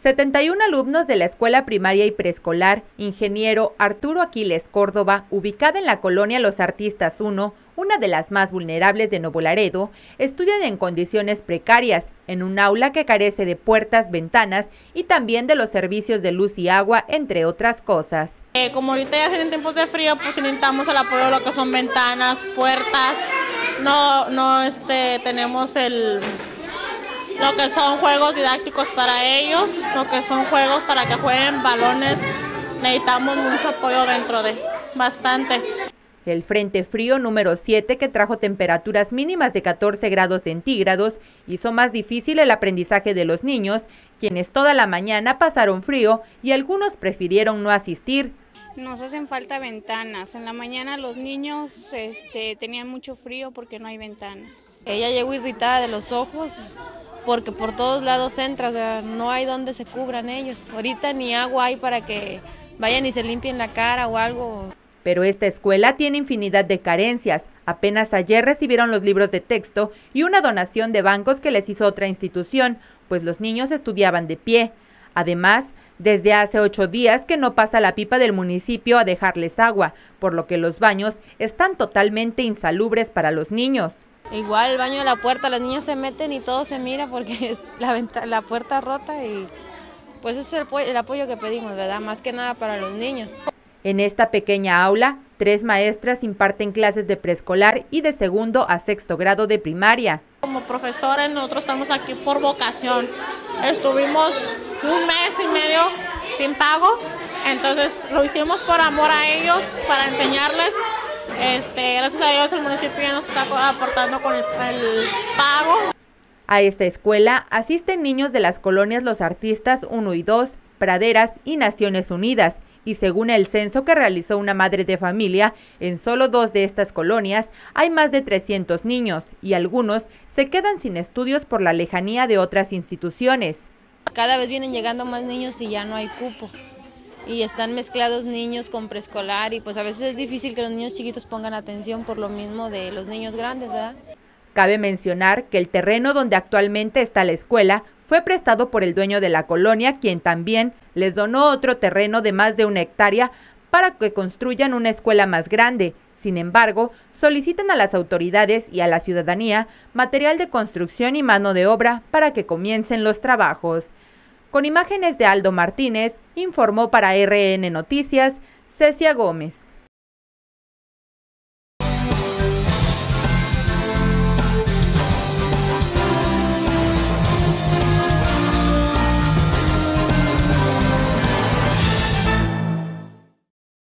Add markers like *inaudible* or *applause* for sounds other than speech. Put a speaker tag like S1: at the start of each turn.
S1: 71 alumnos de la escuela primaria y preescolar Ingeniero Arturo Aquiles Córdoba, ubicada en la colonia Los Artistas 1, una de las más vulnerables de Novolaredo, Laredo, estudian en condiciones precarias, en un aula que carece de puertas, ventanas y también de los servicios de luz y agua, entre otras cosas.
S2: Eh, como ahorita ya se en tiempos de frío, pues necesitamos el apoyo de lo que son ventanas, puertas, no, no este, tenemos el lo que son juegos didácticos para ellos, lo que son juegos para que jueguen balones. Necesitamos mucho apoyo dentro de, bastante.
S1: El Frente Frío número 7, que trajo temperaturas mínimas de 14 grados centígrados, hizo más difícil el aprendizaje de los niños, quienes toda la mañana pasaron frío y algunos prefirieron no asistir.
S2: Nos hacen falta ventanas. En la mañana los niños este, tenían mucho frío porque no hay ventanas.
S3: Ella llegó irritada de los ojos, porque por todos lados entras, no hay donde se cubran ellos. Ahorita ni agua hay para que vayan y se limpien la cara o algo.
S1: Pero esta escuela tiene infinidad de carencias. Apenas ayer recibieron los libros de texto y una donación de bancos que les hizo otra institución, pues los niños estudiaban de pie. Además, desde hace ocho días que no pasa la pipa del municipio a dejarles agua, por lo que los baños están totalmente insalubres para los niños.
S3: Igual el baño de la puerta, las niñas se meten y todo se mira porque *laughs* la, la puerta rota y pues es el, el apoyo que pedimos, ¿verdad? Más que
S2: nada para los niños.
S1: En esta pequeña aula, tres maestras imparten clases de preescolar y de segundo a sexto grado de primaria.
S2: Como profesores nosotros estamos aquí por vocación. Estuvimos un mes y medio sin pago, entonces lo hicimos por amor a ellos, para enseñarles este, gracias a Dios el municipio ya nos está aportando con el, el pago.
S1: A esta escuela asisten niños de las colonias Los Artistas 1 y 2, Praderas y Naciones Unidas, y según el censo que realizó una madre de familia, en solo dos de estas colonias hay más de 300 niños y algunos se quedan sin estudios por la lejanía de otras instituciones.
S3: Cada vez vienen llegando más niños y ya no hay cupo y están mezclados niños con preescolar y pues a veces es difícil que los niños chiquitos pongan atención por lo mismo de los niños grandes, ¿verdad?
S1: Cabe mencionar que el terreno donde actualmente está la escuela fue prestado por el dueño de la colonia, quien también les donó otro terreno de más de una hectárea para que construyan una escuela más grande. Sin embargo, solicitan a las autoridades y a la ciudadanía material de construcción y mano de obra para que comiencen los trabajos. Con imágenes de Aldo Martínez, informó para RN Noticias Cecia Gómez.